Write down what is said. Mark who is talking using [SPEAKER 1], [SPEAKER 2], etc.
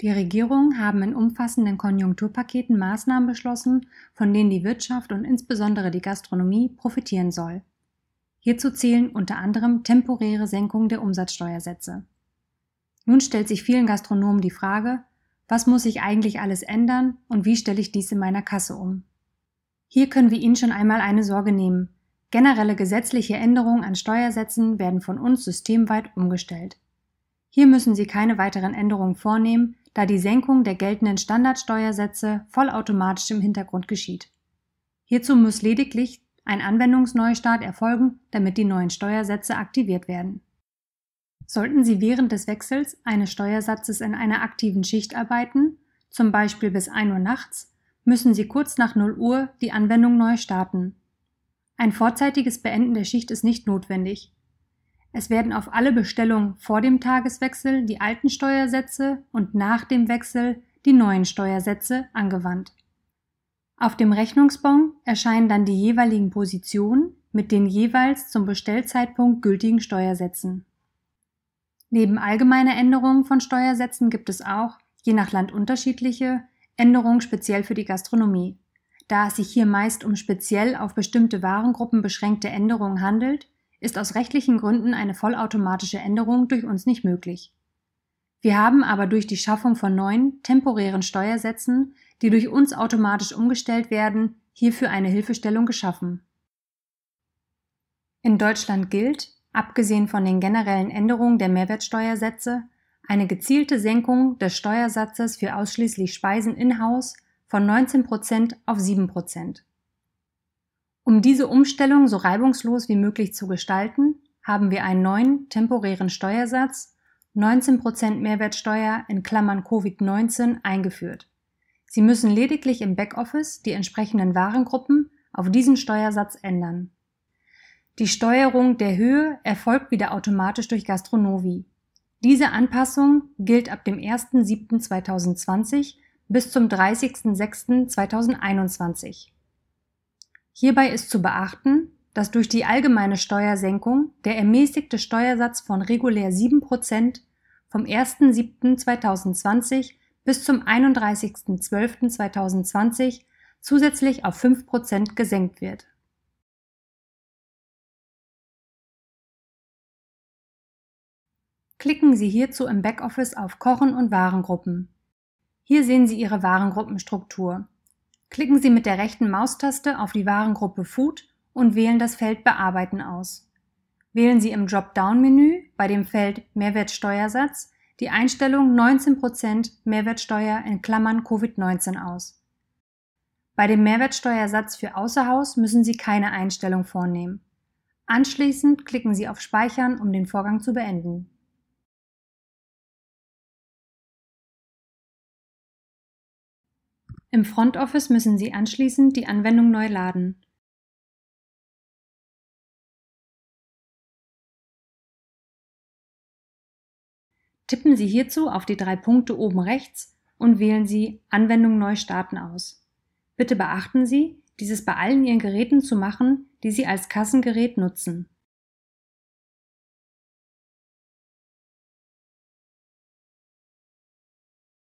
[SPEAKER 1] Die Regierungen haben in umfassenden Konjunkturpaketen Maßnahmen beschlossen, von denen die Wirtschaft und insbesondere die Gastronomie profitieren soll. Hierzu zählen unter anderem temporäre Senkungen der Umsatzsteuersätze. Nun stellt sich vielen Gastronomen die Frage, was muss ich eigentlich alles ändern und wie stelle ich dies in meiner Kasse um? Hier können wir Ihnen schon einmal eine Sorge nehmen. Generelle gesetzliche Änderungen an Steuersätzen werden von uns systemweit umgestellt. Hier müssen Sie keine weiteren Änderungen vornehmen, da die Senkung der geltenden Standardsteuersätze vollautomatisch im Hintergrund geschieht. Hierzu muss lediglich ein Anwendungsneustart erfolgen, damit die neuen Steuersätze aktiviert werden. Sollten Sie während des Wechsels eines Steuersatzes in einer aktiven Schicht arbeiten, zum Beispiel bis 1 Uhr nachts, müssen Sie kurz nach 0 Uhr die Anwendung neu starten. Ein vorzeitiges Beenden der Schicht ist nicht notwendig. Es werden auf alle Bestellungen vor dem Tageswechsel die alten Steuersätze und nach dem Wechsel die neuen Steuersätze angewandt. Auf dem Rechnungsbon erscheinen dann die jeweiligen Positionen mit den jeweils zum Bestellzeitpunkt gültigen Steuersätzen. Neben allgemeiner Änderungen von Steuersätzen gibt es auch, je nach Land unterschiedliche, Änderungen speziell für die Gastronomie. Da es sich hier meist um speziell auf bestimmte Warengruppen beschränkte Änderungen handelt, ist aus rechtlichen Gründen eine vollautomatische Änderung durch uns nicht möglich. Wir haben aber durch die Schaffung von neuen, temporären Steuersätzen, die durch uns automatisch umgestellt werden, hierfür eine Hilfestellung geschaffen. In Deutschland gilt, abgesehen von den generellen Änderungen der Mehrwertsteuersätze, eine gezielte Senkung des Steuersatzes für ausschließlich Speisen in-house von 19% Prozent auf 7%. Prozent. Um diese Umstellung so reibungslos wie möglich zu gestalten, haben wir einen neuen temporären Steuersatz 19% Mehrwertsteuer in Klammern Covid-19 eingeführt. Sie müssen lediglich im Backoffice die entsprechenden Warengruppen auf diesen Steuersatz ändern. Die Steuerung der Höhe erfolgt wieder automatisch durch Gastronovi. Diese Anpassung gilt ab dem 1.7.2020 bis zum 30.06.2021. Hierbei ist zu beachten, dass durch die allgemeine Steuersenkung der ermäßigte Steuersatz von regulär 7% vom 1.7.2020 bis zum 31.12.2020 zusätzlich auf 5% gesenkt wird. Klicken Sie hierzu im Backoffice auf Kochen und Warengruppen. Hier sehen Sie Ihre Warengruppenstruktur Klicken Sie mit der rechten Maustaste auf die Warengruppe Food und wählen das Feld Bearbeiten aus. Wählen Sie im Dropdown-Menü bei dem Feld Mehrwertsteuersatz die Einstellung 19% Mehrwertsteuer in Klammern Covid-19 aus. Bei dem Mehrwertsteuersatz für Außerhaus müssen Sie keine Einstellung vornehmen. Anschließend klicken Sie auf Speichern, um den Vorgang zu beenden.
[SPEAKER 2] Im Front Office müssen Sie anschließend die Anwendung neu laden.
[SPEAKER 1] Tippen Sie hierzu auf die drei Punkte oben rechts und wählen Sie Anwendung neu starten aus. Bitte beachten Sie, dieses bei allen Ihren Geräten zu machen, die Sie als Kassengerät nutzen.